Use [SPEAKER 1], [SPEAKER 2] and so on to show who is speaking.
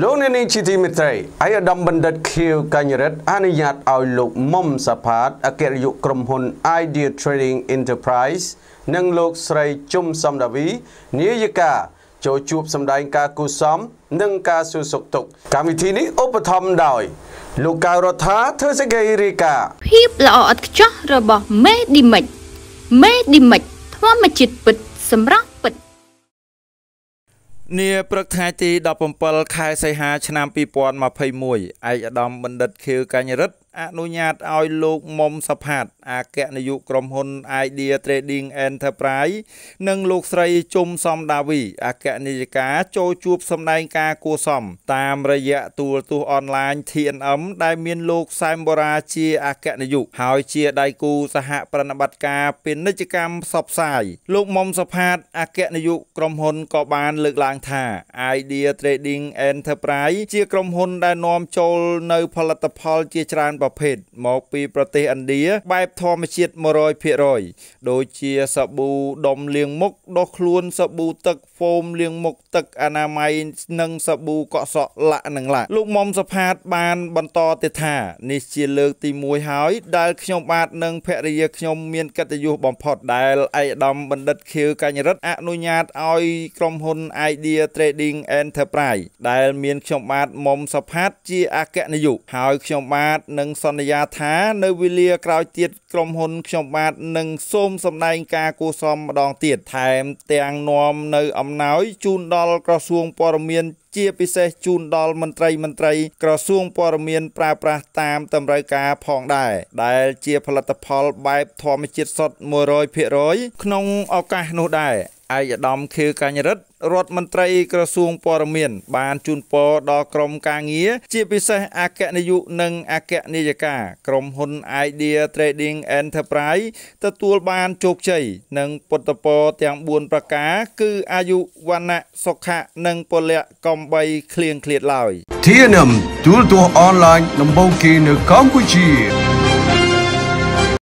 [SPEAKER 1] លោកអ្នកនាងជាទីមេត្រីអាយដាមបណ្ឌិតខៀវកញ្ញរិទ្ធអនុញ្ញាតឲ្យលោកមុំសាផាតអគ្គនាយកក្រុមហ៊ុន Idea Trading Enterprise និងលោកស្រីជុំសំដាវី នាយិកាចូលជួបសម្ដែងការគូសំនិងការសួរសុខទុក្ខកម្មវិធីនេះឧបត្ថម្ភដោយ លោកកៅរដ្ឋាធ្វើ
[SPEAKER 2] សេចក្ដីរាយការណ៍ភាពល្អឥតខ្ចោះរបស់មេឌីមិចមេឌីមិចធម្មជាតិពិតសម្រាប់នាព្រឹកថ្ងៃទី17ខែសីហាឆ្នាំ2021ឯកឧត្តមបណ្ឌិតខៀវកញ្ញរិទ្ធអនុញ្ញាតឲ្យលោកមុំសផាតអគ្គនាយកក្រុមហ៊ុន Idea Trading Enterprise និងលោកស្រីជុំសំដាវីអគ្គនាយិកាចូលជួបសម្ដែងការគួសមតាមរយៈទូរទស្សន៍អនឡាញ TNM ដែលមានលោកសែមបូរ៉ាជាអគ្គនាយក ហើយជាដៃគូសហប្រតិបត្តិការពាណិជ្ជកម្មផ្សព្វផ្សាយលោកមុំសផាតអគ្គនាយកក្រុមហ៊ុនក៏បានលើកឡើងថា Idea Trading Enterprise ជាក្រុមហ៊ុនដែលនាំចូលនៅផលិតផលជាច្រើនប្រភេទមកពីប្រទេសឥណ្ឌាបែបធម្មជាតិ100%ដូចជាសាប៊ូដុំលាងមុខដុសខ្លួនសាប៊ូទឹកហ្វូមលាងមុខទឹកអនាម័យនិងសាប៊ូកក់សក់លាក់និងឡាក់លោកមុំសផាត បាន បន្តទៀតថានេះជាលើកទី1ហើយដែលខ្ញុំបាទនិងភរិយាខ្ញុំមានកតញ្ញូបំផុត ដែលឯកឧត្តមបណ្ឌិតខៀវកញ្ញរិទ្ធអនុញ្ញាតឲ្យក្រុមហ៊ុន Idea Trading Enterprise ដែលមានខ្ញុំបាទមុំសផាត ជាអគ្គនាយក ហើយខ្ញុំបាទនិងសន្យាថា នៅវេលាក្រោយទៀតក្រុមហ៊ុនខ្ញុំបាទនឹងសូមសម្ដែងការគួសមម្ដងទៀតថែមទាំងនាំនៅអំណោយជូនដល់ក្រសួងព័ត៌មានជាពិសេសជូនដល់មន្ត្រីមន្ត្រី ក្រសួងព័ត៌មានប្រើប្រាស់តាមតម្រូវការផងដែរដែលជាផលិតផលបែបធម្មជាតិសុទ្ធ100%ក្នុងឱកាសនោះដែរឯកឧត្តមខៀវកញ្ញរិទ្ធរដ្ឋមន្ត្រីក្រសួងព័ត៌មានបានជូនពរដល់ក្រុមការងារជាពិសេសអគ្គនាយកនិងអគ្គនាយិកាក្រុមហ៊ុន Idea Trading Enterprise ទទួលបានជោគជ័យនិងពុទ្ធពរទាំង4ប្រការ គឺអាយុវណ្ណៈសុខៈនិង ពលៈកំបីឃ្លៀងឃ្លាតឡើយ TNM ទូលទស្សន៍អនឡាញដំបូងគេនៅកម្ពុជា